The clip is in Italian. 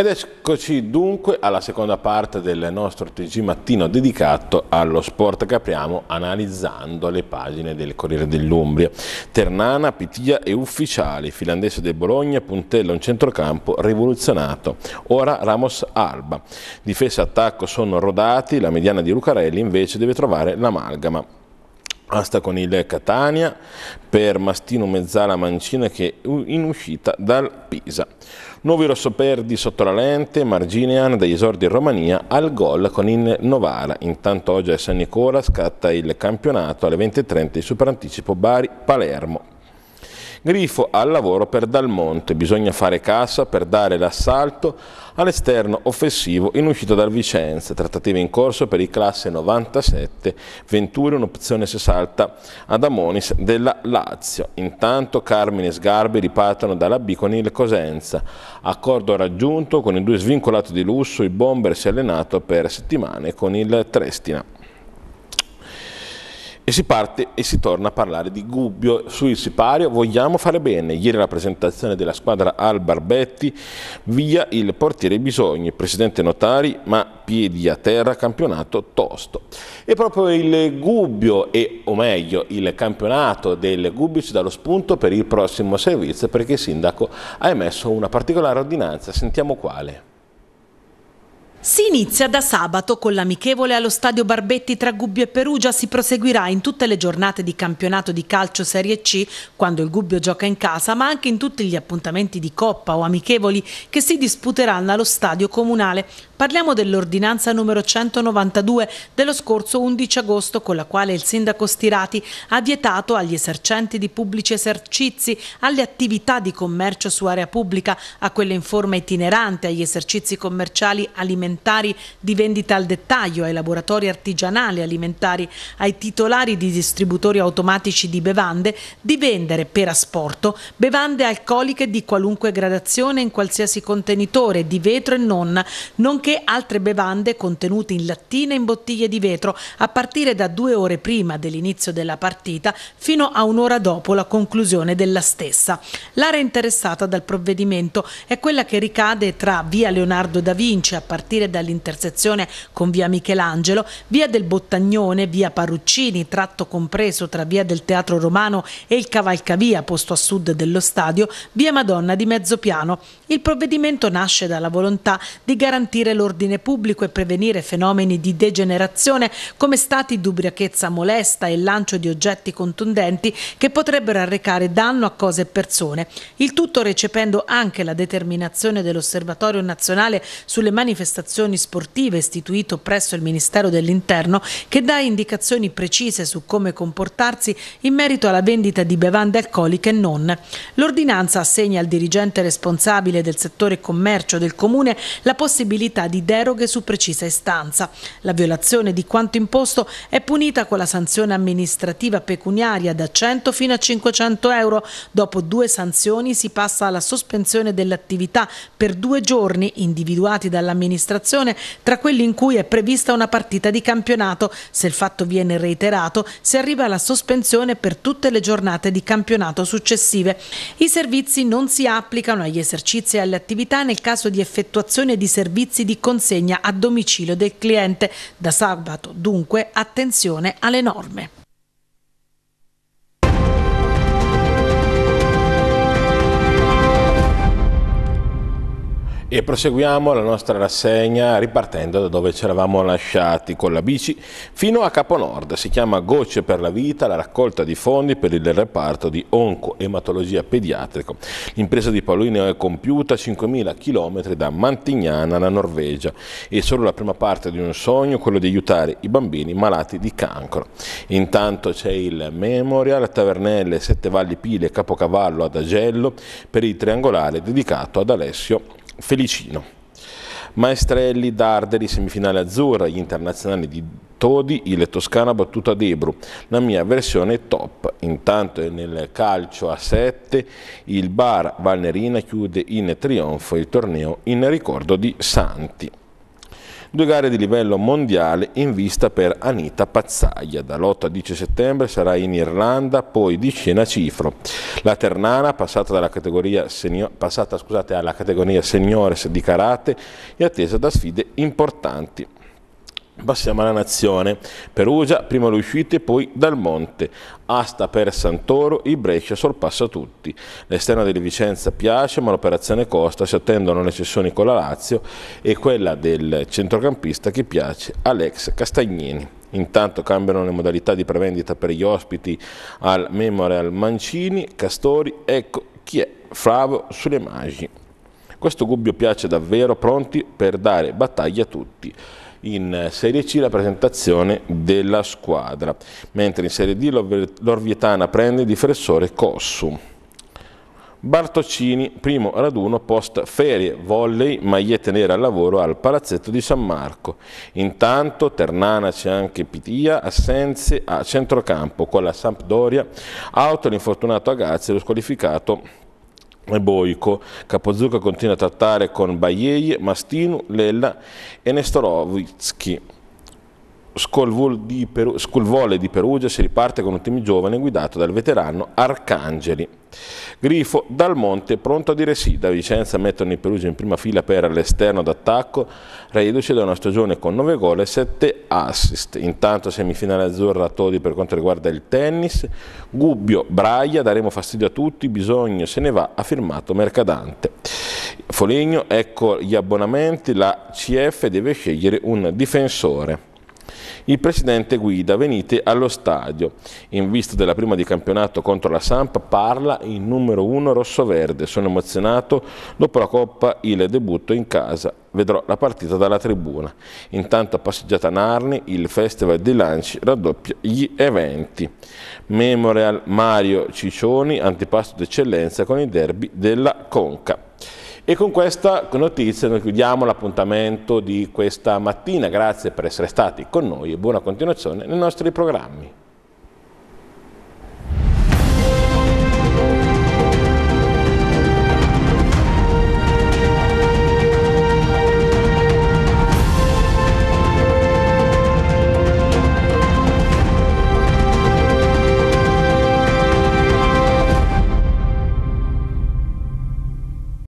Ed eccoci dunque alla seconda parte del nostro TG Mattino dedicato allo sport che apriamo analizzando le pagine del Corriere dell'Umbria. Ternana, Pitia e Ufficiali, finlandese del Bologna, puntella un centrocampo rivoluzionato. Ora Ramos Alba. Difesa e attacco sono rodati, la mediana di Lucarelli invece deve trovare l'amalgama. Asta con il Catania per Mastino Mezzala Mancina che è in uscita dal Pisa. Nuovi rossoperdi sotto la lente, Marginean dagli esordi in Romania al gol con il Novara. Intanto oggi a San Nicola scatta il campionato alle 20.30 in superanticipo Bari-Palermo. Grifo al lavoro per Dalmonte, bisogna fare cassa per dare l'assalto all'esterno offensivo in uscita dal Vicenza, trattative in corso per il classe 97, Venturi un'opzione se salta ad Amonis della Lazio. Intanto Carmine e Sgarbi ripartono dalla B con il Cosenza, accordo raggiunto con il due svincolato di lusso, il bomber si è allenato per settimane con il Trestina. E si parte e si torna a parlare di Gubbio sul sipario, vogliamo fare bene. Ieri la presentazione della squadra al Barbetti, via il portiere Bisogni, presidente Notari, ma piedi a terra, campionato tosto. E proprio il Gubbio, e, o meglio il campionato del Gubbio ci dà lo spunto per il prossimo servizio perché il sindaco ha emesso una particolare ordinanza, sentiamo quale. Si inizia da sabato con l'amichevole allo stadio Barbetti tra Gubbio e Perugia, si proseguirà in tutte le giornate di campionato di calcio Serie C quando il Gubbio gioca in casa, ma anche in tutti gli appuntamenti di coppa o amichevoli che si disputeranno allo stadio comunale. Parliamo dell'ordinanza numero 192 dello scorso 11 agosto con la quale il sindaco Stirati ha vietato agli esercenti di pubblici esercizi, alle attività di commercio su area pubblica, a quelle in forma itinerante, agli esercizi commerciali alimentari di vendita al dettaglio, ai laboratori artigianali alimentari, ai titolari di distributori automatici di bevande di vendere per asporto bevande alcoliche di qualunque gradazione in qualsiasi contenitore, di vetro e non, nonché nonché altre bevande contenute in lattine e in bottiglie di vetro a partire da due ore prima dell'inizio della partita fino a un'ora dopo la conclusione della stessa. L'area interessata dal provvedimento è quella che ricade tra via Leonardo da Vinci a partire dall'intersezione con via Michelangelo, via del Bottagnone, via Parruccini, tratto compreso tra via del Teatro Romano e il Cavalcavia posto a sud dello stadio, via Madonna di Mezzopiano. Il provvedimento nasce dalla volontà di garantire l'ordine pubblico e prevenire fenomeni di degenerazione come stati di ubriachezza molesta e lancio di oggetti contundenti che potrebbero arrecare danno a cose e persone. Il tutto recependo anche la determinazione dell'Osservatorio nazionale sulle manifestazioni sportive istituito presso il Ministero dell'Interno che dà indicazioni precise su come comportarsi in merito alla vendita di bevande alcoliche e non. L'ordinanza assegna al dirigente responsabile del settore commercio del Comune la possibilità di deroghe su precisa istanza. La violazione di quanto imposto è punita con la sanzione amministrativa pecuniaria da 100 fino a 500 euro. Dopo due sanzioni si passa alla sospensione dell'attività per due giorni individuati dall'amministrazione, tra quelli in cui è prevista una partita di campionato. Se il fatto viene reiterato, si arriva alla sospensione per tutte le giornate di campionato successive. I servizi non si applicano agli esercizi e alle attività nel caso di effettuazione di servizi di di consegna a domicilio del cliente. Da sabato dunque attenzione alle norme. E proseguiamo la nostra rassegna ripartendo da dove ci eravamo lasciati con la bici fino a Caponord. Si chiama Gocce per la Vita, la raccolta di fondi per il reparto di oncoematologia pediatrico. L'impresa di Paolino è compiuta a 5.000 km da Mantignana la Norvegia e solo la prima parte di un sogno, quello di aiutare i bambini malati di cancro. Intanto c'è il Memorial Tavernelle Sette Valli Pile Capocavallo ad Agello per il triangolare dedicato ad Alessio Felicino. Maestrelli, Darderi, semifinale azzurra, gli internazionali di Todi, il Toscana battuta ad Ebru, la mia versione top. Intanto nel calcio a 7 il Bar Valnerina chiude in trionfo il torneo in ricordo di Santi. Due gare di livello mondiale in vista per Anita Pazzaglia. Dall'8 a 10 settembre sarà in Irlanda, poi di scena Cifro. La Ternana, passata, alla categoria, senior, passata, scusate, alla categoria seniores di karate, è attesa da sfide importanti. Passiamo alla nazione. Perugia, prima le uscite, poi Dal Monte. Asta per Santoro, il Brescia sorpassa tutti. L'esterno del Vicenza piace, ma l'operazione Costa si attendono le sessioni con la Lazio e quella del centrocampista che piace, Alex Castagnini. Intanto cambiano le modalità di prevendita per gli ospiti al Memorial Mancini, Castori, ecco chi è Fravo sulle magi. Questo gubbio piace davvero, pronti per dare battaglia a tutti in Serie C la presentazione della squadra, mentre in Serie D l'Orvietana prende il difensore Cossu. Bartocini, primo raduno post ferie, volley, magliette nere al lavoro al palazzetto di San Marco. Intanto Ternana c'è anche Pitia, assenze a centrocampo con la Sampdoria, auto l'infortunato Agazzi e lo squalificato e Boico. Capozzucca continua a trattare con Baieje, Mastinu, Lella e Nestorovitsky. Scolvol di Scolvole di Perugia si riparte con un team giovane guidato dal veterano Arcangeli. Grifo dal Monte pronto a dire sì, da Vicenza mettono i Perugia in prima fila per l'esterno d'attacco, reduce da una stagione con 9 gol e 7 assist. Intanto semifinale azzurra a Todi per quanto riguarda il tennis, Gubbio, Braia, daremo fastidio a tutti, bisogno se ne va, ha firmato Mercadante. Foligno, ecco gli abbonamenti, la CF deve scegliere un difensore. Il presidente Guida, venite allo stadio. In vista della prima di campionato contro la Samp, parla in numero 1 rosso-verde. Sono emozionato, dopo la Coppa il debutto in casa vedrò la partita dalla tribuna. Intanto a passeggiata Narni, il Festival di Lanci raddoppia gli eventi. Memorial Mario Ciccioni, antipasto d'eccellenza con i derby della Conca. E con questa notizia noi chiudiamo l'appuntamento di questa mattina. Grazie per essere stati con noi e buona continuazione nei nostri programmi.